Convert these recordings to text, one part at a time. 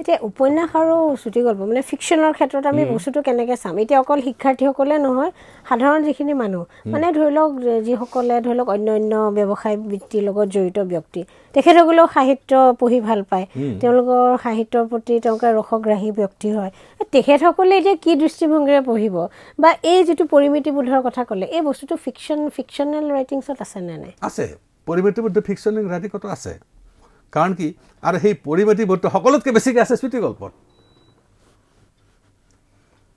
এতিয়া উপন্যাস আৰু চুটিগল্প মানে ফিকশ্যনৰ ক্ষেত্ৰত আমি বস্তুটো কেনেকৈ চাম এতিয়া অকল শিক্ষাৰ্থীসকলে নহয় সাধাৰণ যিখিনি মানুহ মানে ধৰি লওক যিসকলে ধৰি লওক অন্য অন্য ব্যৱসায় বৃত্তিৰ লগত জড়িত ব্যক্তি তেখেতসকলেও সাহিত্য পঢ়ি ভাল পায় তেওঁলোকৰ সাহিত্যৰ প্ৰতি তেওঁলোকে ৰসগ্ৰাহী ব্যক্তি হয় তেখেতসকলে এতিয়া কি দৃষ্টিভংগীৰে পঢ়িব বা এই যিটো পৰিমিতিবোধৰ কথা ক'লে এই বস্তুটো ফিকশ্যন ফিকশ্যনেল ৰাইটিংছত আছেনে নাই আছে পৰিমিতিবোধ ফিকশ্যনেল ৰাইটিঙতো আছে কাৰণ কি আৰু সেই পৰিমিতি বৰ্ত সকলোতকৈ বেছিকৈ আছে চুটি গল্পত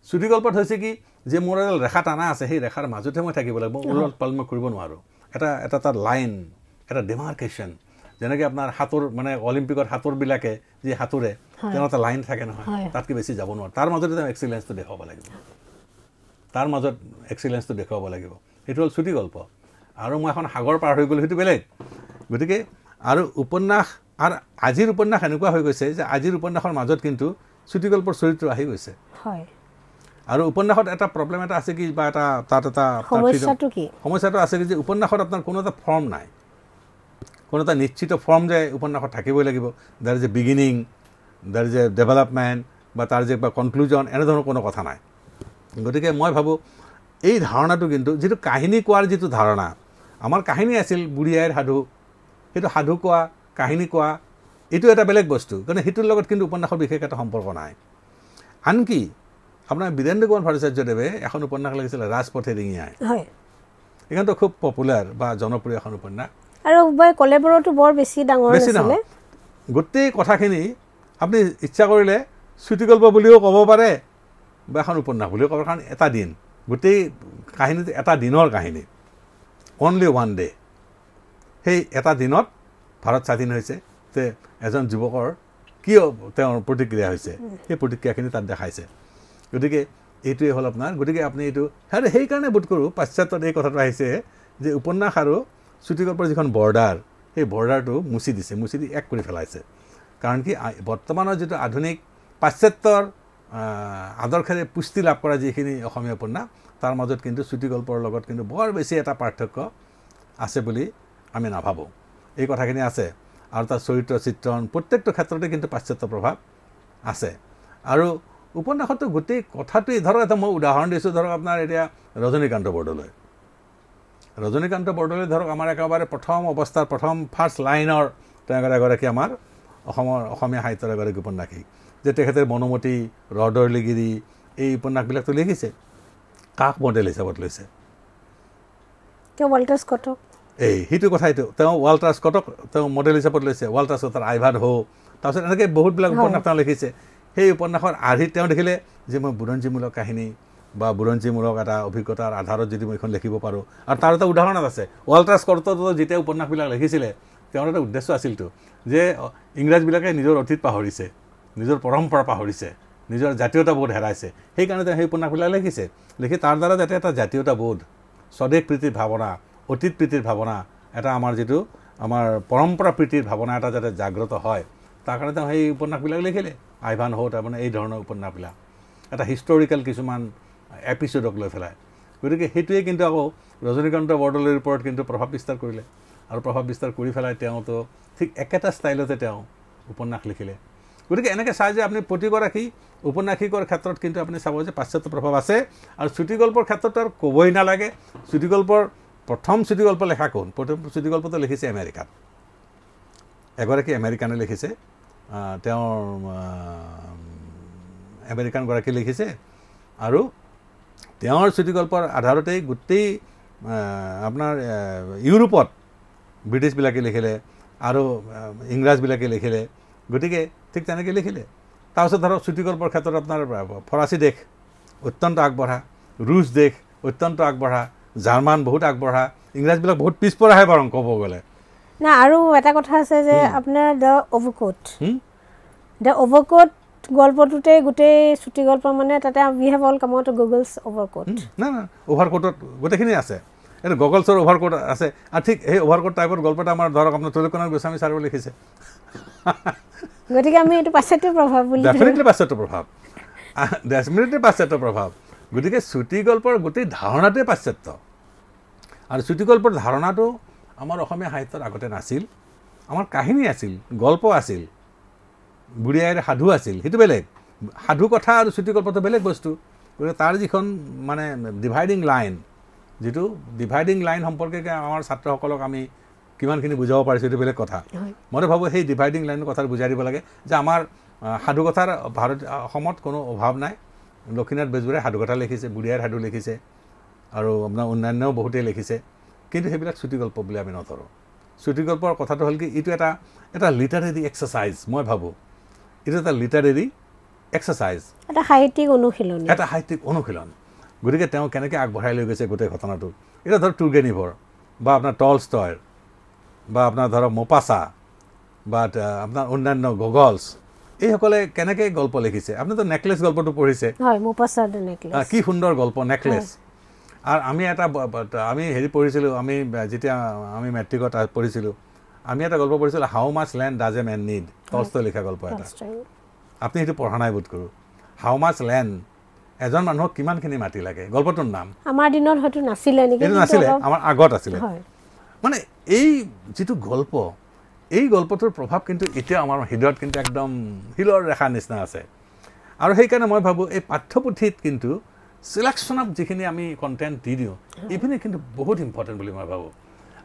চুটি গল্পত হৈছে কি যে মোৰ এডাল ৰেখা টানা আছে সেই ৰেখাৰ মাজতে মই থাকিব লাগিব ওলট পাল মই কৰিব নোৱাৰোঁ এটা এটা তাৰ লাইন এটা ডেমাৰ্কেশ্যন যেনেকৈ আপোনাৰ সাঁতোৰ মানে অলিম্পিকত সাঁতোৰবিলাকে যি সাঁতোৰে তেওঁ এটা লাইন থাকে নহয় তাতকৈ বেছি যাব নোৱাৰোঁ তাৰ মাজতে তেওঁ এক্সিলেঞ্চটো দেখুৱাব লাগিব তাৰ মাজত এক্সিলেঞ্চটো দেখুৱাব লাগিব সেইটো হ'ল চুটি গল্প আৰু মই এখন সাগৰ পাৰ হৈ গ'লোঁ সেইটো বেলেগ গতিকে আৰু উপন্যাস আৰু আজিৰ উপন্যাস এনেকুৱা হৈ গৈছে যে আজিৰ উপন্যাসৰ মাজত কিন্তু চুটি গল্পৰ চৰিত্ৰ আহি গৈছে আৰু উপন্যাসত এটা প্ৰব্লেম এটা আছে কি বা এটা তাত এটা সমস্যাটো আছে কি যে উপন্যাসত আপোনাৰ কোনো এটা ফৰ্ম নাই কোনো এটা নিশ্চিত ফৰ্ম যে উপন্যাসত থাকিবই লাগিব there is a beginning there is a development বা তাৰ যে বা কনক্লুজন এনেধৰণৰ কোনো কথা নাই গতিকে মই ভাবোঁ এই ধাৰণাটো কিন্তু যিটো কাহিনী কোৱাৰ যিটো ধাৰণা আমাৰ কাহিনী আছিল বুঢ়ী আইৰ সাধু সেইটো সাধু কোৱা কাহিনী কোৱা এইটো এটা বেলেগ বস্তু কাৰণ সেইটোৰ লগত কিন্তু উপন্যাসৰ বিশেষ এটা সম্পৰ্ক নাই আনকি আপোনাৰ বীৰেন্দ্ৰ কুমাৰ ভট্টাচাৰ্যদেৱে এখন উপন্যাস লাগিছিলে ৰাজপথে হয় এইখনতো খুব পপুলাৰ বা জনপ্ৰিয় এখন উপন্যাস আৰু কলেবোৰতো বৰ বেছি ডাঙৰ বেছি নহয় গোটেই কথাখিনি আপুনি ইচ্ছা কৰিলে চুটিগল্প বুলিও ক'ব পাৰে বা এখন উপন্যাস বুলিও ক'ব কাৰণ এটা দিন গোটেই কাহিনীটো এটা দিনৰ কাহিনী অনলি ওৱান ডে' সেই এটা দিনত ভাৰত স্বাধীন হৈছে তে এজন যুৱকৰ কিয় তেওঁৰ প্ৰতিক্ৰিয়া হৈছে সেই প্ৰতিক্ৰিয়াখিনি তাত দেখাইছে গতিকে এইটোৱে হ'ল আপোনাৰ গতিকে আপুনি এইটো আৰু সেইকাৰণে বোধ কৰোঁ পাশ্চাত্যত এই কথাটো আহিছে যে উপন্যাস আৰু চুটি গল্পৰ যিখন বৰ্ডাৰ সেই বৰ্ডাৰটো মুচি দিছে মুচি দি এক কৰি পেলাইছে কাৰণ কি বৰ্তমানৰ যিটো আধুনিক পাশ্চাত্যৰ আদৰ্শেৰে পুষ্টি লাভ কৰা যিখিনি অসমীয়া উপন্যাস তাৰ মাজত কিন্তু চুটিকল্পৰ লগত কিন্তু বৰ বেছি এটা পাৰ্থক্য আছে বুলি আমি নাভাবোঁ এই কথাখিনি আছে আৰু তাৰ চৰিত্ৰ চিত্ৰণ প্ৰত্যেকটো ক্ষেত্ৰতে কিন্তু পাশ্চাত্য প্ৰভাৱ আছে আৰু উপন্যাসতো গোটেই কথাটোৱেই ধৰক এটা মই উদাহৰণ দিছোঁ ধৰক আপোনাৰ এতিয়া ৰজনীকান্ত বৰদলৈ ৰজনীকান্ত বৰদলৈ ধৰক আমাৰ একেবাৰে প্ৰথম অৱস্থাৰ প্ৰথম ফাৰ্ষ্ট লাইনৰ তেওঁ এগৰাকী আমাৰ অসমৰ অসমীয়া সাহিত্যৰ এগৰাকী উপন্যাসিক যে তেখেতে মনোমতি ৰদৰ লিগিৰি এই উপন্যাসবিলাকতো লিখিছে কাক মডেল হিচাপত লৈছে এই সেইটো কথা এইটো তেওঁ ৱাল্ড ট্ৰাছ তেওঁ মডেল হিচাপত লৈছে ৱাল্ড ট্ৰাছ তাৰ হ' তাৰপিছত এনেকৈ বহুতবিলাক উপন্যাস তেওঁ লিখিছে সেই উপন্যাসৰ আৰ্হিত তেওঁ দেখিলে যে মই বুৰঞ্জীমূলক কাহিনী বা বুৰঞ্জীমূলক এটা অভিজ্ঞতাৰ আধাৰত যদি মই এইখন লিখিব পাৰোঁ আৰু তাৰ এটা উদাহৰণ আছে ৱাল্ড ট্ৰাছ যেতিয়া উপন্যাসবিলাক লিখিছিলে তেওঁৰ এটা উদ্দেশ্য আছিলতো যে ইংৰাজবিলাকে নিজৰ অতীত পাহৰিছে নিজৰ পৰম্পৰা পাহৰিছে নিজৰ জাতীয়তাবোধ হেৰাইছে সেইকাৰণে তেওঁ সেই উপন্যাসবিলাক লিখিছে লিখি তাৰ দ্বাৰা যাতে এটা জাতীয়তাবোধ স্বদেশ প্ৰীতিৰ ভাৱনা অতীত প্ৰীতিৰ ভাৱনা এটা আমাৰ যিটো আমাৰ পৰম্পৰা প্ৰীতিৰ ভাৱনা এটা যাতে জাগ্ৰত হয় তাৰ কাৰণে তেওঁ সেই উপন্যাসবিলাক লিখিলে আইভান হওঁ তাৰমানে এই ধৰণৰ উপন্যাসবিলাক এটা হিষ্টৰিকেল কিছুমান এপিচ'ডক লৈ পেলাই গতিকে সেইটোৱে কিন্তু আকৌ ৰজনীকান্ত বৰদলৈৰ ওপৰত কিন্তু প্ৰভাৱ বিস্তাৰ কৰিলে আৰু প্ৰভাৱ বিস্তাৰ কৰি পেলাই তেওঁতো ঠিক একেটা ষ্টাইলতে তেওঁ উপন্যাস লিখিলে গতিকে এনেকৈ চাই যে আপুনি প্ৰতিগৰাকী উপন্যাসিকৰ ক্ষেত্ৰত কিন্তু আপুনি চাব যে পাশ্চাত্য প্ৰভাৱ আছে আৰু চুটি গল্পৰ ক্ষেত্ৰত আৰু ক'বই নালাগে চুটিগল্পৰ প্ৰথম চুটিগল্প লেখা কোন প্ৰথম চুটি গল্পটো লিখিছে আমেৰিকাত এগৰাকী আমেৰিকানে লিখিছে তেওঁৰ আমেৰিকানগৰাকী লিখিছে আৰু তেওঁৰ চুটিগল্পৰ আধাৰতেই গোটেই আপোনাৰ ইউৰোপত ব্ৰিটিছবিলাকে লিখিলে আৰু ইংৰাজবিলাকে লিখিলে গতিকে ঠিক তেনেকৈ লিখিলে তাৰপিছত ধৰক চুটি গল্পৰ ক্ষেত্ৰত আপোনাৰ ফৰাচী দেশ অত্যন্ত আগবঢ়া ৰুছ দেশ অত্যন্ত আগবঢ়া জাৰ্মান বহুত আগবঢ়া ইংৰাজবিলাক বহুত পিছপৰাহে বাৰু ক'ব গ'লে না আৰু এটা কথা আছে যে আপোনাৰ দ্য অভকোট দ্য অভকোট গল্পটোতে গোটেই চুটি গল্প মানে তাতে উই হেভ অল কামত গুগলছ অভাৰকোট না না অভাৰকোটত গোটেইখিনি আছে এইটো গগলছৰ অভাৰকোট আছে আৰু ঠিক সেই অভাৰকোট টাইপৰ গল্প এটা আমাৰ ধৰক আপোনাৰ তৈলকনাথ গোস্বামী ছাৰেও লিখিছে গতিকে আমি এইটো পাশ্চাত্য প্ৰভাৱ বুলি পাশ্চাত্য প্ৰভাৱ পাশ্চাত্য প্ৰভাৱ গতিকে চুটি গল্পৰ গোটেই ধাৰণাটোৱে পাশ্চাত্য আৰু চুটি গল্পৰ ধাৰণাটো আমাৰ অসমীয়া সাহিত্যত আগতে নাছিল আমাৰ কাহিনী আছিল গল্প আছিল বুঢ়ী আইৰ সাধু আছিল সেইটো বেলেগ সাধু কথা আৰু চুটি গল্পটো বেলেগ বস্তু গতিকে তাৰ যিখন মানে ডিভাইডিং লাইন যিটো ডিভাইডিং লাইন সম্পৰ্কে আমাৰ ছাত্ৰসকলক আমি কিমানখিনি বুজাব পাৰিছোঁ সেইটো বেলেগ কথা মই ভাবোঁ সেই ডিভাইডিং লাইনৰ কথাটো বুজাই দিব লাগে যে আমাৰ সাধুকথাৰ ভাৰত অসমত কোনো অভাৱ নাই লক্ষ্মীনাথ বেজবৰাই সাধুকথা লিখিছে বুঢ়ীয়াৰ সাধু লিখিছে আৰু আপোনাৰ অন্যান্যও বহুতেই লিখিছে কিন্তু সেইবিলাক চুটিগল্প বুলি আমি নধৰোঁ চুটিগল্পৰ কথাটো হ'ল কি এইটো এটা এটা লিটাৰেৰী এক্সাৰচাইজ মই ভাবোঁ এইটো এটা লিটাৰেৰী এক্সাৰচাইজ এটা সাহিত্যিক অনুশীলন এটা সাহিত্যিক অনুশীলন গতিকে তেওঁ কেনেকৈ আগবঢ়াই লৈ গৈছে গোটেই ঘটনাটো এতিয়া ধৰক টুৰ্গেনিভৰ বা আপোনাৰ টলষ্টয়ৰ বা আপোনাৰ ধৰক মপাচা বা আপোনাৰ অন্যান্য গগলছ এইসকলে কেনেকে গল্প লিখিছে আপুনিতো নেকলেছ গল্পটো পঢ়িছে কি সুন্দৰ গল্প নেকলেছ আৰু আমি এটা আমি হেৰি পঢ়িছিলোঁ আমি যেতিয়া আমি মেট্ৰিকত পঢ়িছিলোঁ আমি এটা গল্প পঢ়িছিলোঁ how much land does a man need Tolstoy লিখা গল্প এটা আপুনি সেইটো পঢ়া নাই বোধ কৰোঁ হাউ মাছ লেণ্ড এজন মানুহক কিমানখিনি মাটি লাগে গল্পটোৰ নাম আমাৰ দিনত হয়তো নাছিলে নেকি নাছিলে আমাৰ আগত আছিলে মানে এই যিটো গল্প এই গল্পটোৰ প্ৰভাৱ কিন্তু এতিয়াও আমাৰ হৃদয়ত কিন্তু একদম শিলৰ ৰেখা নিচিনা আছে আৰু সেইকাৰণে মই ভাবোঁ এই পাঠ্যপুথিত কিন্তু ছিলেকশ্যন অফ যিখিনি আমি কণ্টেণ্ট দি দিওঁ এইখিনি কিন্তু বহুত ইম্পৰ্টেণ্ট বুলি মই ভাবোঁ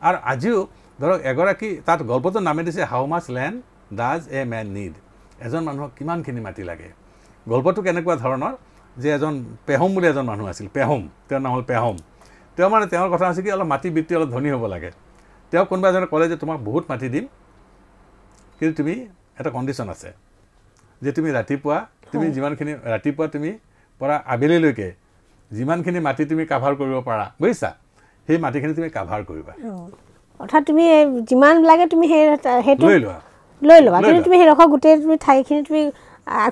আৰু আজিও ধৰক এগৰাকী তাত গল্পটোৰ নামে দিছে how much land does a man need এজন মানুহক কিমানখিনি মাটি লাগে গল্পটো কেনেকুৱা ধৰণৰ যে এজন পেহোম বুলি এজন মানুহ আছিল পেহোম তেওঁৰ নাম হ'ল পেহোম তেওঁ মানে তেওঁৰ কথা আছে কি অলপ মাটি বৃত্তি অলপ ধনী হ'ব লাগে তেওঁ কোনোবা এজনে ক'লে যে তোমাক বহুত মাটি দিম কিন্তু তুমি এটা কণ্ডিশ্যন আছে যে তুমি ৰাতিপুৱা তুমি যিমানখিনি ৰাতিপুৱা তুমি পৰা আবেলিলৈকে যিমানখিনি মাটি তুমি কাভাৰ কৰিব পাৰা বুজিছা সেই মাটিখিনি তুমি কাভাৰ কৰিবা অৰ্থাৎ তুমি যিমান লাগে তুমি সেই লোৱা লৈ লোৱা কিন্তু তুমি সেইডোখৰ গোটেই তুমি ঠাইখিনি তুমি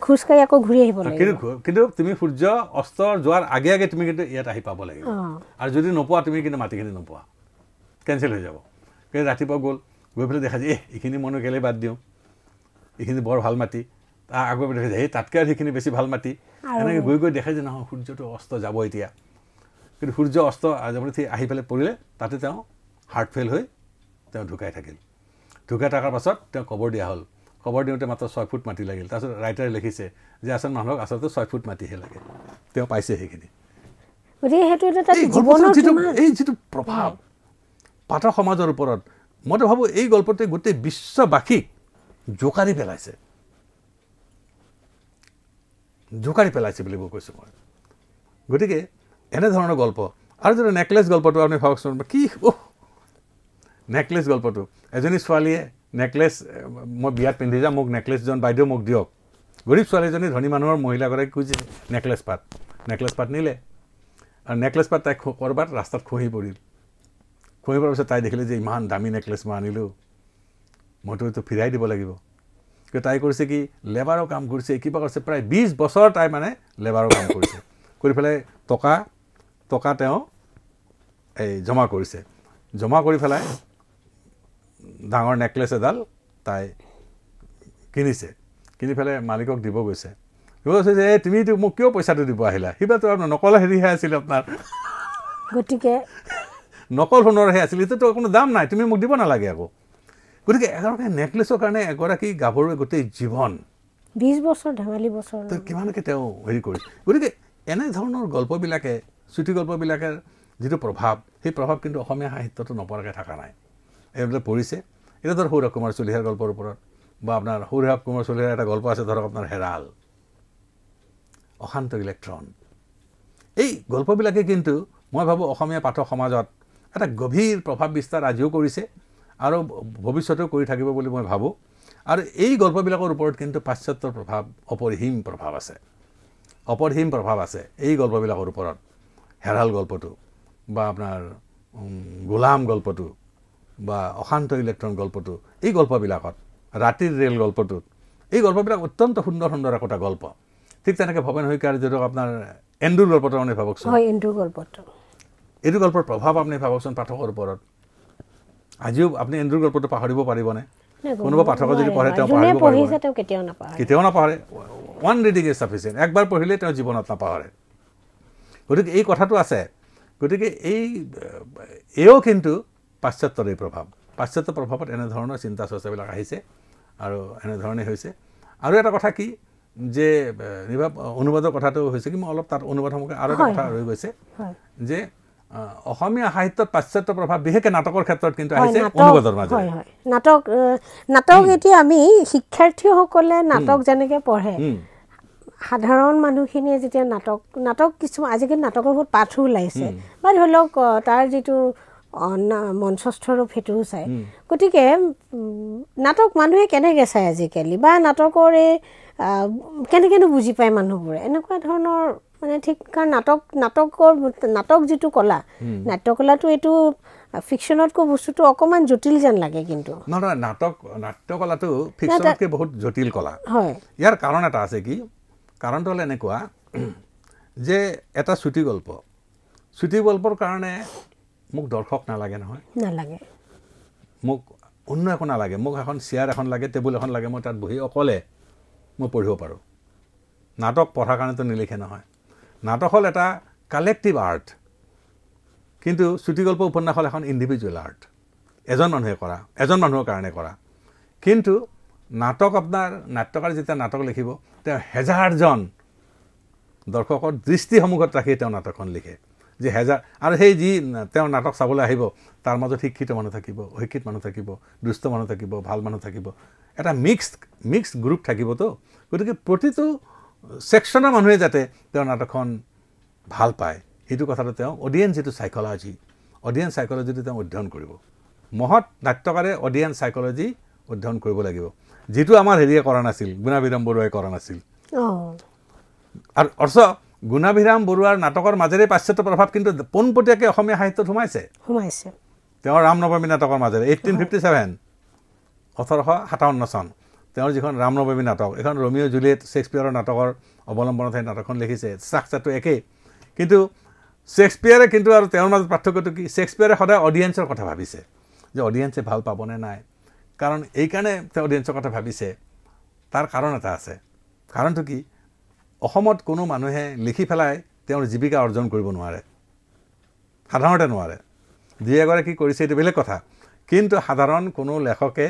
খোজকাঢ়ি আকৌ ঘূৰি আহিব কিন্তু কিন্তু তুমি সূৰ্য অস্ত যোৱাৰ আগে আগে তুমি কিন্তু ইয়াত আহি পাব লাগিব আৰু যদি নোপোৱা তুমি কিন্তু মাটিখিনি নোপোৱা কেঞ্চেল হৈ যাব কিন্তু ৰাতিপুৱা গ'ল গৈ পেলাই দেখা যায় এহ এইখিনি মনে কেলে বাদ দিওঁ এইখিনি বৰ ভাল মাটি তাৰ আগৰ আগুৱাই দেখা যায় এই তাতকৈ আৰু সেইখিনি বেছি ভাল মাটি এনেকৈ গৈ গৈ দেখাই যে নহয় সূৰ্যটো অস্ত যাব এতিয়া কিন্তু সূৰ্য অস্ত যাবলৈ আহি পেলাই পৰিলে তাতে তেওঁ হাৰ্ট ফেইল হৈ তেওঁ ঢুকাই থাকিল ঢুকাই থকাৰ পাছত তেওঁ কবৰ দিয়া হ'ল কবৰ দিওঁতে মাত্ৰ ছয় ফুট মাটি লাগিল তাৰপিছত ৰাইটাৰে লিখিছে যে আচলতে মানুহক আচলতে ছয় ফুট মাটিহে লাগে তেওঁ পাইছে সেইখিনি গতিকে সেইটো এটা যিটো প্ৰভাৱ পাঠক সমাজৰ ওপৰত মই তো ভাবোঁ এই গল্পটোৱে গোটেই বিশ্ববাসীক জোকাৰি পেলাইছে জোকাৰি পেলাইছে বুলিব কৈছোঁ মই গতিকে এনেধৰণৰ গল্প আৰু যদি নেকলেছ গল্পটো আপুনি ভাবকচোন কি নেকলেছ গল্পটো এজনী ছোৱালীয়ে নেকলেছ মই বিয়াত পিন্ধি যাম মোক নেকলেছজন বাইদেউ মোক দিয়ক গৰীব ছোৱালীজনী ধনী মানুহৰ মহিলাগৰাকী খুজিছে নেকলেছ পাত নেকলেছ পাত নিলে আৰু নেকলেছ পাত তাই ক'ৰবাত ৰাস্তাত খহি পৰিল খহি পৰাৰ পিছত তাই দেখিলে যে ইমান দামী নেকলেছ মই আনিলোঁ মইতো এইটো ফিৰাই দিব লাগিব কিন্তু তাই কৰিছে কি লেবাৰৰ কাম কৰিছে কিবা কৰিছে প্ৰায় বিছ বছৰ তাই মানে লেবাৰৰ কাম কৰিছে কৰি পেলাই টকা টকা তেওঁ এই জমা কৰিছে জমা কৰি পেলাই ডাঙৰ নেকলেছ এডাল তাই কিনিছে কিনি পেলাই মালিকক দিব গৈছে দিব গৈছে যে এই তুমিতো মোক কিয় পইচাটো দিব আহিলা সিবাতো আপোনাৰ নকলে হেৰিহে আছিলে আপোনাৰ গতিকে নকল সোণৰহে আছিল এইটোতো কোনো দাম নাই তুমি মোক দিব নালাগে আকৌ গতিকে এগৰাকী নেকলেছৰ কাৰণে এগৰাকী গাভৰুৱে গোটেই জীৱন বিছ বছৰ ধেমালি বছৰ তেওঁ কিমানকৈ তেওঁ হেৰি কৰি গতিকে এনেধৰণৰ গল্পবিলাকে চুটি গল্পবিলাকে যিটো প্ৰভাৱ সেই প্ৰভাৱ কিন্তু অসমীয়া সাহিত্যটো নপৰাকৈ থকা নাই এইবিলাক পৰিছে এতিয়া ধৰক সৌৰভ কুমাৰ চলিহাৰ গল্পৰ ওপৰত বা আপোনাৰ সৌৰভ কুমাৰ চলিহাৰ এটা গল্প আছে ধৰক আপোনাৰ হেৰাল অশান্ত ইলেক্ট্ৰন এই গল্পবিলাকে কিন্তু মই ভাবোঁ অসমীয়া পাঠক সমাজত এটা গভীৰ প্ৰভাৱ বিস্তাৰ আজিও কৰিছে আৰু ভৱিষ্যতেও কৰি থাকিব বুলি মই ভাবোঁ আৰু এই গল্পবিলাকৰ ওপৰত কিন্তু পাশ্চাত্যৰ প্ৰভাৱ অপৰিসীম প্ৰভাৱ আছে অপৰিসীম প্ৰভাৱ আছে এই গল্পবিলাকৰ ওপৰত হেৰাল গল্পটো বা আপোনাৰ গোলাম গল্পটো বা অশান্ত ইলেক্ট্ৰন গল্পটো এই গল্পবিলাকত ৰাতিৰ ৰেল গল্পটোত এই গল্পবিলাক অত্যন্ত সুন্দৰ সুন্দৰ একোটা গল্প ঠিক তেনেকৈ ভৱেন শইকীয়াৰ যিটো আপোনাৰ এন্দুৰ গল্পটো মানে ভাবকচোন এন্দুৰ গল্পটো এইটো গল্পৰ প্ৰভাৱ আপুনি ভাবকচোন পাঠকৰ ওপৰত আজিও আপুনি এন্দুৰ গল্পটো পাহৰিব পাৰিবনে কোনোবা পাঠকে যদি পঢ়ে তেওঁ কেতিয়াও নাপাহৰে ওৱান ৰিডিং ইজ চাফিচিয়েণ্ট একবাৰ পঢ়িলে তেওঁ জীৱনত নাপাহৰে গতিকে এই কথাটো আছে গতিকে এই এয়াও কিন্তু পাশ্চাত্যৰ এই প্ৰভাৱ পাশ্চাত্য প্ৰভাৱত এনেধৰণৰ চিন্তা চৰ্চাবিলাক আহিছে আৰু এনেধৰণে হৈছে আৰু এটা কথা কি যে নিৰ্বাচ অনুবাদৰ কথাটো হৈছে কি মই অলপ তাত অনুবাদ আৰু এটা কথা ৰৈ গৈছে যে অসমীয়া সাহিত্যত পাশ্চাত্য প্ৰভাৱ বিশেষকৈ নাটকৰ ক্ষেত্ৰত কিন্তু আহিছে অনুবাদৰ মাজত হয় হয় নাটক নাটক এতিয়া আমি শিক্ষাৰ্থীসকলে নাটক যেনেকৈ পঢ়ে সাধাৰণ মানুহখিনিয়ে যেতিয়া নাটক নাটক কিছুমান আজিকালি নাটকৰ বহুত পাঠো ওলাইছে বা ধৰি লওক তাৰ যিটো মঞ্চস্থ ৰূপ সেইটোও চাই গতিকে নাটক মানুহে কেনেকৈ চাই আজিকালি বা নাটকৰ এই কেনেকৈনো বুজি পায় মানুহবোৰে এনেকুৱা ধৰণৰ মানে ঠিক কাৰণ নাটক নাটকৰ নাটক যিটো কলা নাট্যকলাটো এইটো ফিকশ্যনতকৈ বস্তুটো অকণমান জটিল যেন লাগে কিন্তু নাটক নাট্যকলাটো ফিকশ্যনতকৈ বহুত জটিল কলা হয় ইয়াৰ কাৰণ এটা আছে কি কাৰণটো হ'ল এনেকুৱা যে এটা চুটি গল্প চুটি গল্পৰ কাৰণে মোক দৰ্শক নালাগে নহয় নালাগে মোক অন্য একো নালাগে মোক এখন চেয়াৰ এখন লাগে টেবুল এখন লাগে মই তাত বহি অকলে মই পঢ়িব পাৰোঁ নাটক পঢ়াৰ কাৰণেতো নিলিখে নহয় নাটক হ'ল এটা কালেক্টিভ আৰ্ট কিন্তু চুটিগল্প উপন্যাস হ'ল এখন ইণ্ডিভিজুৱেল আৰ্ট এজন মানুহে কৰা এজন মানুহৰ কাৰণে কৰা কিন্তু নাটক আপোনাৰ নাট্যকাৰ যেতিয়া নাটক লিখিব তেওঁ হেজাৰজন দৰ্শকৰ দৃষ্টিসমূহত ৰাখি তেওঁ নাটকখন লিখে যে হেজাৰ আৰু সেই যি তেওঁৰ নাটক চাবলৈ আহিব তাৰ মাজত শিক্ষিত মানুহ থাকিব অশিক্ষিত মানুহ থাকিব দুষ্ট মানুহ থাকিব ভাল মানুহ থাকিব এটা মিক্সড মিক্সড গ্ৰুপ থাকিবতো গতিকে প্ৰতিটো ছেকশ্যনৰ মানুহে যাতে তেওঁৰ নাটকখন ভাল পায় সেইটো কথাটো তেওঁ অডিয়েঞ্চ যিটো চাইকলজি অডিয়েঞ্চ চাইকলজিটো তেওঁ অধ্যয়ন কৰিব মহৎ নাট্যকাৰে অডিয়েঞ্চ চাইকলজি অধ্যয়ন কৰিব লাগিব যিটো আমাৰ হেৰিয়ে কৰা নাছিল গুণাবিৰম বৰুৱাই কৰা নাছিল আৰু অৰ্চ গুণাভিৰাম বৰুৱাৰ নাটকৰ মাজেৰে পাশ্চাত্য প্ৰভাৱ কিন্তু পোনপটীয়াকৈ অসমীয়া সাহিত্যত সোমাইছে সোমাইছে তেওঁৰ ৰামনৱমী নাটকৰ মাজেৰে এইটিন ফিফটি ছেভেন ওঠৰশ সাতাৱন্ন চন তেওঁৰ যিখন ৰামনৱমী নাটক এইখন ৰমিঅ' জুলিয়েট শ্বেক্সপিয়াৰৰ নাটকৰ অৱলম্বনত সেই নাটকখন লিখিছে ষ্ট্ৰাকচাৰটো একেই কিন্তু শ্বেক্সপিয়াৰে কিন্তু আৰু তেওঁৰ মাজত পাৰ্থক্যটো কি শ্বেক্সপিয়াৰে সদায় অডিয়েঞ্চৰ কথা ভাবিছে যে অডিয়েঞ্চে ভাল পাবনে নাই কাৰণ এইকাৰণে তেওঁ অডিয়েঞ্চৰ কথা ভাবিছে তাৰ কাৰণ এটা আছে কাৰণটো কি অসমত কোনো মানুহে লিখি পেলাই তেওঁৰ জীৱিকা অৰ্জন কৰিব নোৱাৰে সাধাৰণতে নোৱাৰে যি এগৰাকী কৰিছে এইটো বেলেগ কথা কিন্তু সাধাৰণ কোনো লেখকে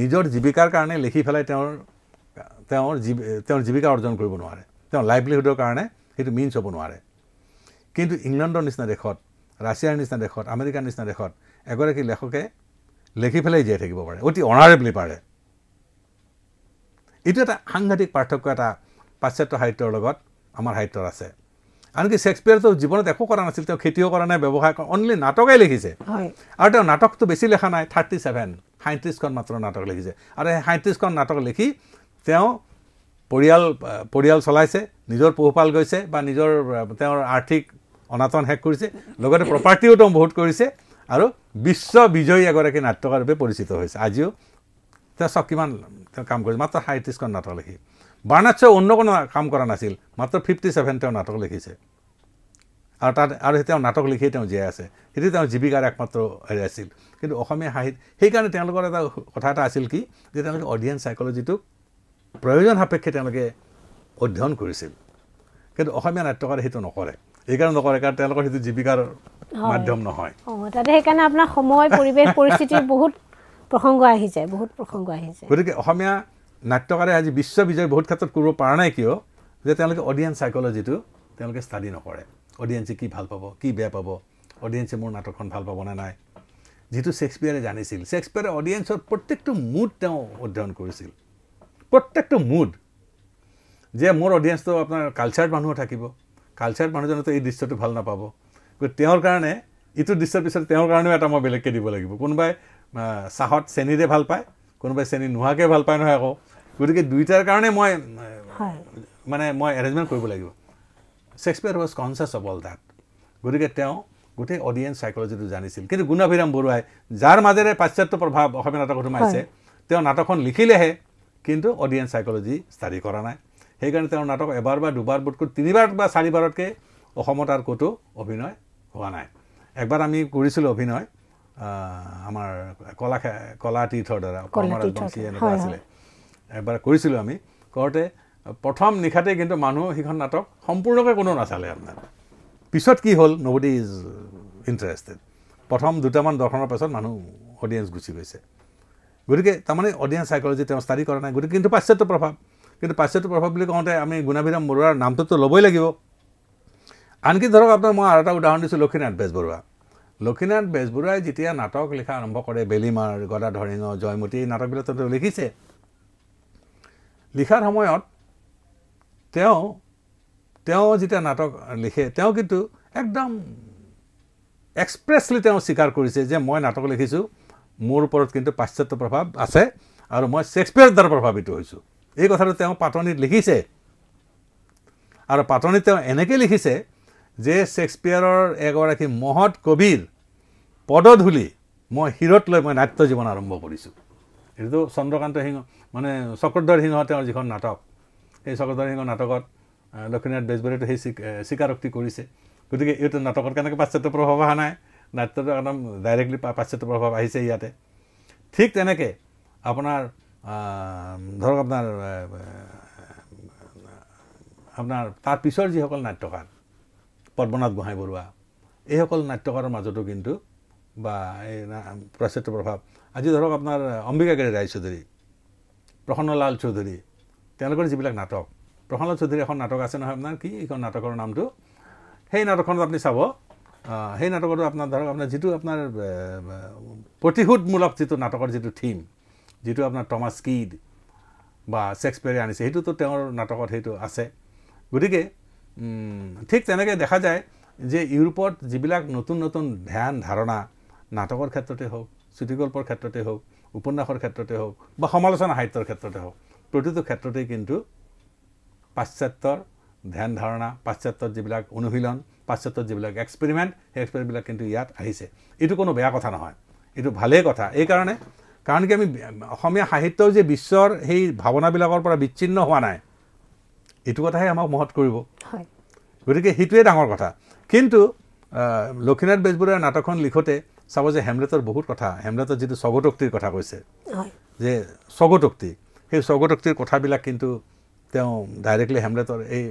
নিজৰ জীৱিকাৰ কাৰণে লিখি পেলাই তেওঁৰ তেওঁৰ জীৱি তেওঁৰ জীৱিকা অৰ্জন কৰিব নোৱাৰে তেওঁৰ লাইভলিহুডৰ কাৰণে সেইটো মিনছ হ'ব নোৱাৰে কিন্তু ইংলেণ্ডৰ নিচিনা দেশত ৰাছিয়াৰ নিচিনা দেশত আমেৰিকাৰ নিচিনা দেশত এগৰাকী লেখকে লিখি পেলাই জীয়াই থাকিব পাৰে অতি অনাৰেবলি পাৰে এইটো এটা সাংঘাতিক পাৰ্থক্য এটা পাশ্চাত্য সাহিত্যৰ লগত আমাৰ সাহিত্যৰ আছে আনকি শ্বেক্সপিয়াৰতো জীৱনত একো কৰা নাছিল তেওঁ খেতিও কৰা নাই ব্যৱসায় কৰা অনলি নাটকেই লিখিছে আৰু তেওঁ নাটকটো বেছি লিখা নাই থাৰ্টি ছেভেন সাঁত্ৰিছখন মাত্ৰ নাটক লিখিছে আৰু সেই সাঁত্ৰিছখন নাটক লিখি তেওঁ পৰিয়াল পৰিয়াল চলাইছে নিজৰ পোহপাল গৈছে বা নিজৰ তেওঁৰ আৰ্থিক অনাটন শেষ কৰিছে লগতে প্ৰপাৰ্টিও তেওঁ বহুত কৰিছে আৰু বিশ্ব বিজয়ী এগৰাকী নাট্যকাৰ ৰূপে পৰিচিত হৈছে আজিও তেওঁ চব কিমান তেওঁ কাম কৰিছে মাত্ৰ সাঁত্ৰিছখন নাটক লিখি বাৰ্ণাৰ্ছে অন্য কোনো কাম কৰা নাছিল মাত্ৰ ফিফটি ছেভেন তেওঁ নাটক লিখিছে আৰু তাত আৰু তেওঁ নাটক লিখিয়ে তেওঁ জীয়াই আছে সেইটো তেওঁ জীৱিকাৰ একমাত্ৰ হেৰি আছিল কিন্তু অসমীয়া সাহিত্য সেইকাৰণে তেওঁলোকৰ এটা কথা এটা আছিল কি যে তেওঁলোকে অডিয়েঞ্চ চাইকলজিটোক প্ৰয়োজন সাপেক্ষে তেওঁলোকে অধ্যয়ন কৰিছিল কিন্তু অসমীয়া নাট্যকাৰে সেইটো নকৰে এইকাৰণে নকৰে কাৰণ তেওঁলোকৰ সেইটো জীৱিকাৰ মাধ্যম নহয় তাতে সেইকাৰণে আপোনাৰ সময় পৰিৱেশ পৰিস্থিতিৰ বহুত প্ৰসংগ আহি যায় বহুত প্ৰসংগ আহি যায় গতিকে অসমীয়া নাট্যকাৰে আজি বিশ্ব বিজয় বহুত ক্ষেত্ৰত কৰিব পৰা নাই কিয় যে তেওঁলোকে অডিয়েঞ্চ চাইক'লজিটো তেওঁলোকে ষ্টাডি নকৰে অডিয়েঞ্চে কি ভাল পাব কি বেয়া পাব অডিয়েঞ্চে মোৰ নাটকখন ভাল পাব নে নাই যিটো শ্বেক্সপিয়াৰে জানিছিল শ্বেক্সপিয়াৰে অডিয়েঞ্চৰ প্ৰত্যেকটো মুড তেওঁ অধ্যয়ন কৰিছিল প্ৰত্যেকটো মুড যে মোৰ অডিয়েঞ্চটো আপোনাৰ কালচাৰ মানুহো থাকিব কালচাৰ মানুহজনেতো এই দৃশ্যটো ভাল নাপাব গতিকে তেওঁৰ কাৰণে ইটো দৃশ্যৰ পিছত তেওঁৰ কাৰণেও এটা মই বেলেগকৈ দিব লাগিব কোনোবাই চাহত চেনীৰে ভাল পায় কোনোবাই চেনী নোহোৱাকৈ ভাল পায় নহয় আকৌ গতিকে দুইটাৰ কাৰণে মই মানে মই এৰেঞ্জমেণ্ট কৰিব লাগিব Shakespeare was conscious of all that গতিকে তেওঁ গোটেই অডিয়েঞ্চ চাইকলজিটো জানিছিল কিন্তু গুণাভিৰাম বৰুৱাই যাৰ মাজেৰে পাশ্চাত্য প্ৰভাৱ অসমীয়া নাটকত সোমাইছে তেওঁ নাটকখন লিখিলেহে কিন্তু অডিয়েঞ্চ চাইকলজি ষ্টাডি কৰা নাই সেইকাৰণে তেওঁৰ নাটক এবাৰ বা দুবাৰ বোধকৈ তিনিবাৰ বা চাৰিবাৰতকৈ অসমত আৰু ক'তো অভিনয় হোৱা নাই একবাৰ আমি কৰিছিলোঁ অভিনয় আমাৰ কলা কলা তীৰ্থৰ দ্বাৰা এনেকুৱা আছিলে এবাৰ কৰিছিলোঁ আমি কৰোঁতে প্ৰথম নিশাতে কিন্তু মানুহ সেইখন নাটক সম্পূৰ্ণকৈ কোনো নাচালে আপোনাৰ পিছত কি হ'ল ন' বডি ইজ ইণ্টাৰেষ্টেড প্ৰথম দুটামান দৰ্শনৰ পাছত মানুহ অডিয়েঞ্চ গুচি গৈছে গতিকে তাৰমানে অডিয়েঞ্চ চাইকলজি তেওঁ ষ্টাডি কৰা নাই গতিকে কিন্তু পাশ্চাত্য প্ৰভাৱ কিন্তু পাশ্চাত্য প্ৰভাৱ বুলি কওঁতে আমি গুণাভিৰাম বৰুৱাৰ নামটোতো ল'বই লাগিব আনকি ধৰক আপোনাৰ মই আৰু এটা উদাহৰণ দিছোঁ লক্ষ্মীনাথ বেজবৰুৱা লক্ষীনাথ বেজবৰুৱাই যেতিয়া নাটক লিখা আৰম্ভ কৰে বেলিমাৰ গদাধৰিঙ জয়মতী এই নাটকবিলাক লিখিছে লিখাৰ সময়ত তেওঁ তেওঁ যেতিয়া নাটক লিখে তেওঁ কিন্তু একদম এক্সপ্ৰেছলি তেওঁ স্বীকাৰ কৰিছে যে মই নাটক লিখিছোঁ মোৰ ওপৰত কিন্তু পাশ্চাত্য প্ৰভাৱ আছে আৰু মই শ্বেক্সপিয়াৰ দ্বাৰা প্ৰভাৱিত হৈছোঁ এই কথাটো তেওঁ পাটনিত লিখিছে আৰু পাটনিত তেওঁ এনেকৈ লিখিছে যে শ্বেক্সপিয়াৰৰ এগৰাকী মহৎ কবিৰ পদধূলি মই শিৰত লৈ মই নাট্য জীৱন আৰম্ভ কৰিছোঁ সেইটোতো চন্দ্ৰকান্ত সিংহ মানে চক্ৰধৰ সিংহ তেওঁৰ যিখন নাটক সেই চক্ৰধৰ সিংহ নাটকত লক্ষ্মীনাথ বেজবৰীয়েতো সেই স্বীকাৰোক্তি কৰিছে গতিকে এইটো নাটকত কেনেকৈ পাশ্চাত্য প্ৰভাৱ অহা নাই নাট্যটো একদম ডাইৰেক্টলি পাশ্চাত্য প্ৰভাৱ আহিছে ইয়াতে ঠিক তেনেকৈ আপোনাৰ ধৰক আপোনাৰ আপোনাৰ তাৰ পিছৰ যিসকল নাট্যকাৰ পদ্মনাথ গোহাঁই বৰুৱা এইসকল নাট্যকাৰৰ মাজতো কিন্তু বা এই পাশ্চাত্য প্ৰভাৱ আজি ধৰক আপোনাৰ ৰায় চৌধুৰী প্ৰসন্নলাল চৌধুৰী তেওঁলোকৰ যিবিলাক নাটক প্ৰসন্নলাল চৌধুৰী এখন নাটক আছে নহয় আপোনাৰ কি এইখন নাটকৰ নামটো সেই নাটকখনত আপুনি চাব সেই নাটকতো আপোনাৰ ধৰক আপোনাৰ যিটো আপোনাৰ প্ৰতিশোধমূলক যিটো নাটকৰ যিটো থিম যিটো আপোনাৰ টমাছ কিড বা শ্বেক্সপিয়াৰে আনিছে সেইটোতো তেওঁৰ নাটকত সেইটো আছে গতিকে ঠিক তেনেকৈ দেখা যায় যে ইউৰোপত যিবিলাক নতুন নতুন ধ্যান ধাৰণা নাটকৰ ক্ষেত্ৰতে হওক চুটিগল্পৰ ক্ষেত্ৰতে হওক উপন্যাসৰ ক্ষেত্ৰতে হওক বা সমালোচনা সাহিত্যৰ ক্ষেত্ৰতে হওক প্ৰতিটো ক্ষেত্ৰতেই কিন্তু পাশ্চাত্যৰ ধ্যান ধাৰণা পাশ্চাত্যৰ যিবিলাক অনুশীলন পাশ্চাত্যৰ যিবিলাক এক্সপেৰিমেণ্ট সেই এক্সপেৰিমেণ্টবিলাক কিন্তু ইয়াত আহিছে এইটো কোনো বেয়া কথা নহয় এইটো ভালেই কথা এইকাৰণে কাৰণ কি আমি অসমীয়া সাহিত্যৰ যে বিশ্বৰ সেই ভাৱনাবিলাকৰ পৰা বিচ্ছিন্ন হোৱা নাই এইটো কথাহে আমাক মহৎ কৰিব গতিকে সেইটোৱেই ডাঙৰ কথা কিন্তু লক্ষ্মীনাথ বেজবৰুৱাৰ নাটকখন লিখোঁতে চাব যে হেমলেটৰ বহুত কথা হেমলেটৰ যিটো স্বগতোক্তিৰ কথা কৈছে যে স্বগতোক্তি সেই স্বগতোক্তিৰ কথাবিলাক কিন্তু তেওঁ ডাইৰেক্টলি হেমলেটৰ এই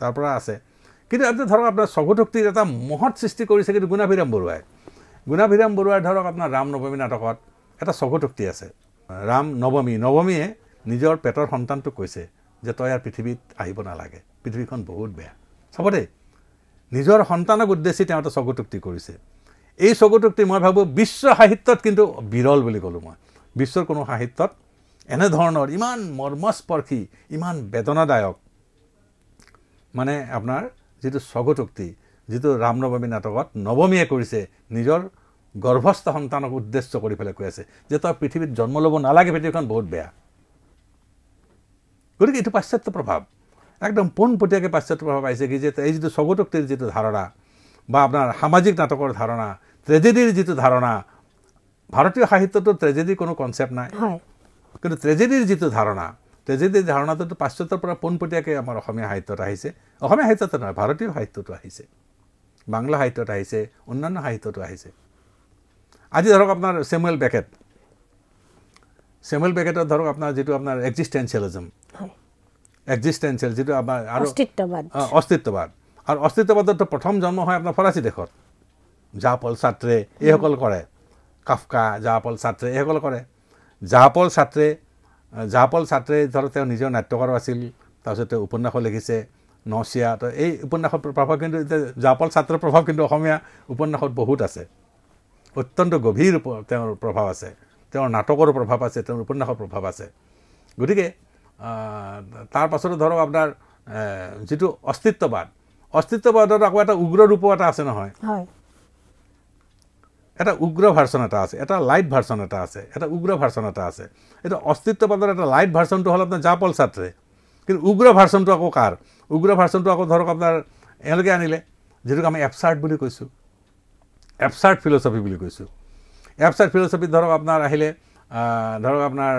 তাৰ পৰা আছে কিন্তু আপুনি ধৰক আপোনাৰ স্বগতোক্তিৰ এটা মহৎ সৃষ্টি কৰিছে কিন্তু গুণাভিৰাম বৰুৱাই গুণাভিৰাম বৰুৱাই ধৰক আপোনাৰ ৰাম নৱমী নাটকত এটা স্বগতোক্তি আছে ৰাম নৱমী নৱমীয়ে নিজৰ পেটৰ সন্তানটোক কৈছে যে তই ইয়াৰ পৃথিৱীত আহিব নালাগে পৃথিৱীখন বহুত বেয়া চাব দেই নিজৰ সন্তানক উদ্দেশ্যি তেওঁ এটা স্বগতোক্তি কৰিছে এই চকুটোক্তি মই ভাবোঁ বিশ্ব সাহিত্যত কিন্তু বিৰল বুলি ক'লোঁ মই বিশ্বৰ কোনো সাহিত্যত এনেধৰণৰ ইমান মৰ্মস্পৰ্শী ইমান বেদনাদায়ক মানে আপোনাৰ যিটো স্বগতোক্তি যিটো ৰামনৱমী নাটকত নৱমীয়ে কৰিছে নিজৰ গৰ্ভস্থ সন্তানক উদ্দেশ্য কৰি পেলাই কৈ আছে যে তই পৃথিৱীত জন্ম ল'ব নালাগে পৃথিৱীখন বহুত বেয়া গতিকে এইটো পাশ্চাত্য প্ৰভাৱ একদম পোনপটীয়াকৈ পাশ্চাত্য প্ৰভাৱ আহিছে কি যে এই যিটো স্বগতোক্তিৰ যিটো ধাৰণা বা আপোনাৰ সামাজিক নাটকৰ ধাৰণা ট্ৰেজেডিৰ যিটো ধাৰণা ভাৰতীয় সাহিত্যটো ট্ৰেজেডিৰ কোনো কনচেপ্ট নাই কিন্তু ট্ৰেজেডিৰ যিটো ধাৰণা ট্ৰেজেডিৰ ধাৰণাটোতো পাশ্চাত্যৰ পৰা পোনপটীয়াকৈ আমাৰ অসমীয়া সাহিত্যত আহিছে অসমীয়া সাহিত্যত নহয় ভাৰতীয় সাহিত্যটো আহিছে বাংলা সাহিত্যত আহিছে অন্যান্য সাহিত্যটো আহিছে আজি ধৰক আপোনাৰ চেমুৱেল বেকেট চেমুৱেল বেকেটত ধৰক আপোনাৰ যিটো আপোনাৰ এক্সিষ্টেঞ্চিয়েলিজম এক্সিষ্টেঞ্চিয়েল যিটো আমাৰ অস্তিত্ববাদ অস্তিত্ববাদ আৰু অস্তিত্ববাদৰ প্ৰথম জন্ম হয় আপোনাৰ ফৰাচী দেশত জাপল ছাত্ৰে এইসকল কৰে কাফকা জাপল ছাত্ৰে এইসকল কৰে জা পল ছাত্ৰে জাপল ছাত্ৰে ধৰক তেওঁ নিজৰ নাট্যকাৰো আছিল তাৰপিছত তেওঁ উপন্যাসো লিখিছে নচিয়া তো এই উপন্যাসৰ প্ৰভাৱ কিন্তু এতিয়া জাপল ছাত্ৰৰ প্ৰভাৱ কিন্তু অসমীয়া উপন্যাসত বহুত আছে অত্যন্ত গভীৰ তেওঁৰ প্ৰভাৱ আছে তেওঁৰ নাটকৰো প্ৰভাৱ আছে তেওঁৰ উপন্যাসৰ প্ৰভাৱ আছে গতিকে তাৰ পাছতো ধৰক আপোনাৰ যিটো অস্তিত্ববাদ অস্তিত্ববাদত আকৌ এটা উগ্ৰ ৰূপ এটা আছে নহয় এটা উগ্ৰ ভাৰ্চন এটা আছে এটা লাইট ভাৰ্চন এটা আছে এটা উগ্ৰ ভাৰ্চন এটা আছে এইটো অস্তিত্ববাদৰ এটা লাইট ভাৰ্চনটো হ'ল আপোনাৰ জাপল ছাত্ৰে কিন্তু উগ্ৰ ভাৰ্চনটো আকৌ কাৰ উগ্ৰ ভাৰ্চনটো আকৌ ধৰক আপোনাৰ এওঁলোকে আনিলে যিটোক আমি এপচাৰ্ট বুলি কৈছোঁ এপচাৰ্ট ফিলচফি বুলি কৈছোঁ এপচাৰ্ট ফিলচফিত ধৰক আপোনাৰ আহিলে ধৰক আপোনাৰ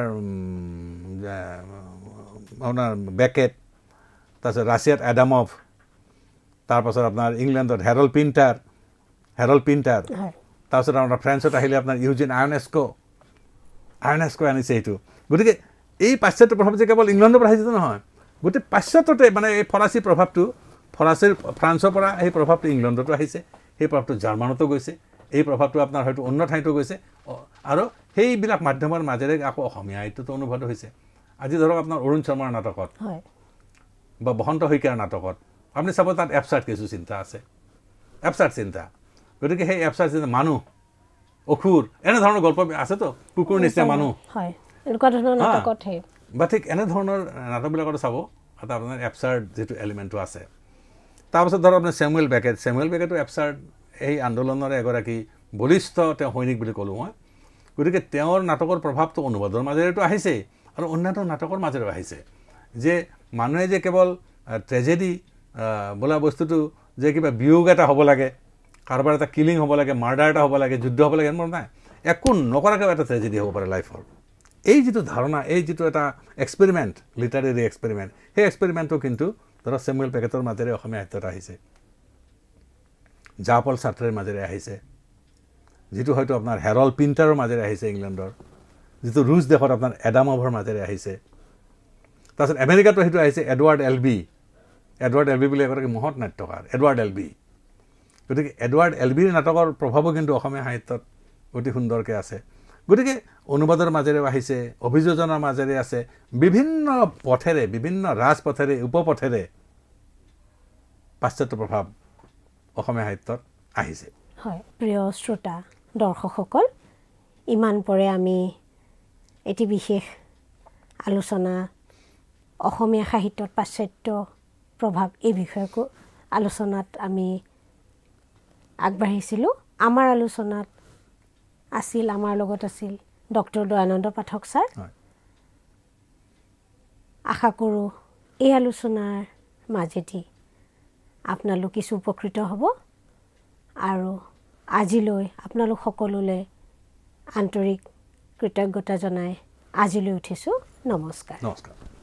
আপোনাৰ বেকেট তাৰপিছত ৰাছিয়াত এডামভ তাৰপাছত আপোনাৰ ইংলেণ্ডত হেৰল পিণ্টাৰ হেৰল পিণ্টাৰ তাৰপাছত আপোনাৰ ফ্ৰেন্সত আহিলে আপোনাৰ ইউজিন আয়নেস্ক আয়নেস্ক আনিছে সেইটো গতিকে এই পাশ্চাত্য প্ৰভাৱ যে কেৱল ইংলেণ্ডৰ পৰা আহিছে নহয় গতিকে পাশ্চাত্যতে মানে এই ফৰাচী প্ৰভাৱটো ফৰাচীৰ ফ্ৰান্সৰ পৰা সেই প্ৰভাৱটো ইংলেণ্ডতো আহিছে সেই প্ৰভাৱটো জাৰ্মানতো গৈছে এই প্ৰভাৱটো আপোনাৰ হয়তো অন্য ঠাইতো গৈছে আৰু সেইবিলাক মাধ্যমৰ মাজেৰে আকৌ অসমীয়া আয়ত্বটো অনুভৱ হৈছে আজি ধৰক আপোনাৰ অৰুণ শৰ্মাৰ নাটকত বা বসন্ত শইকীয়াৰ নাটকত আপুনি চাব তাত এপছাৰ্ট কিছু চিন্তা আছে এপছাৰ্ট চিন্তা গতিকে সেই এপছাৰ্ট চিন্তা মানুহ অসুৰ এনেধৰণৰ গল্প আছেতো কুকুৰ নিচিনা মানুহ বা ঠিক এনেধৰণৰ নাটকবিলাকতো চাব এটা আপোনাৰ এপছাৰ্ট যিটো এলিমেণ্টটো আছে তাৰপাছত ধৰক আপোনাৰ চেমুৱেল বেকেট চেমুৱেল বেকেটো এপছাৰ্ট এই আন্দোলনৰ এগৰাকী বলিষ্ঠ তেওঁ সৈনিক বুলি ক'লোঁ মই গতিকে তেওঁৰ নাটকৰ প্ৰভাৱটো অনুবাদৰ মাজেৰেতো আহিছেই আৰু অন্যান্য নাটকৰ মাজেৰেও আহিছে যে মানুহে যে কেৱল ট্ৰেজেডি বোলা বস্তুটো যে কিবা বিয়োগ এটা হ'ব লাগে কাৰোবাৰ এটা কিলিং হ'ব লাগে মাৰ্ডাৰ এটা হ'ব লাগে যুদ্ধ হ'ব লাগে এনেবোৰ নাই একো নকৰাকৈ এটা ট্ৰেজেডি হ'ব পাৰে লাইফৰ এই যিটো ধাৰণা এই যিটো এটা এক্সপেৰিমেণ্ট লিটাৰেৰী এক্সপেৰিমেণ্ট সেই এক্সপেৰিমেণ্টটো কিন্তু ধৰক চেমুৱেল পেকেটৰ মাজেৰে অসমীয়া সাহিত্যত আহিছে জাপল ছাত্ৰেৰ মাজেৰে আহিছে যিটো হয়তো আপোনাৰ হেৰল পিণ্টাৰৰ মাজেৰে আহিছে ইংলেণ্ডৰ যিটো ৰুছ দেশত আপোনাৰ এডামভৰ মাজেৰে আহিছে তাৰপিছত আমেৰিকাতো সেইটো আহিছে Edward Albee Edward Albee বুলি এগৰাকী মহৎ নাট্যকাৰ এডৱাৰ্ড এল বি গতিকে এডৱাৰ্ড এল বিৰ নাটকৰ প্ৰভাৱো কিন্তু অসমীয়া সাহিত্যত অতি সুন্দৰকৈ আছে গতিকে অনুবাদৰ মাজেৰে আহিছে অভিযোজনৰ মাজেৰে আছে বিভিন্ন পথেৰে বিভিন্ন ৰাজপথেৰে উপপথেৰে পাশ্চাত্য প্ৰভাৱ অসমীয়া সাহিত্যত আহিছে হয় প্ৰিয় শ্ৰোতা দৰ্শকসকল ইমান পৰে আমি এটি বিশেষ আলোচনা অসমীয়া সাহিত্যত পাশ্চাত্য প্ৰভাৱ এই বিষয়কো আলোচনাত আমি আগবাঢ়িছিলোঁ আমাৰ আলোচনাত আছিল আমাৰ লগত আছিল ডক্টৰ দয়ানন্দ পাঠক ছাৰ আশা কৰোঁ এই আলোচনাৰ মাজেদি আপোনালোক কিছু উপকৃত হ'ব আৰু আজিলৈ আপোনালোক সকলোলৈ আন্তৰিক কৃতজ্ঞতা জনাই আজিলৈ উঠিছোঁ নমস্কাৰ নমস্কাৰ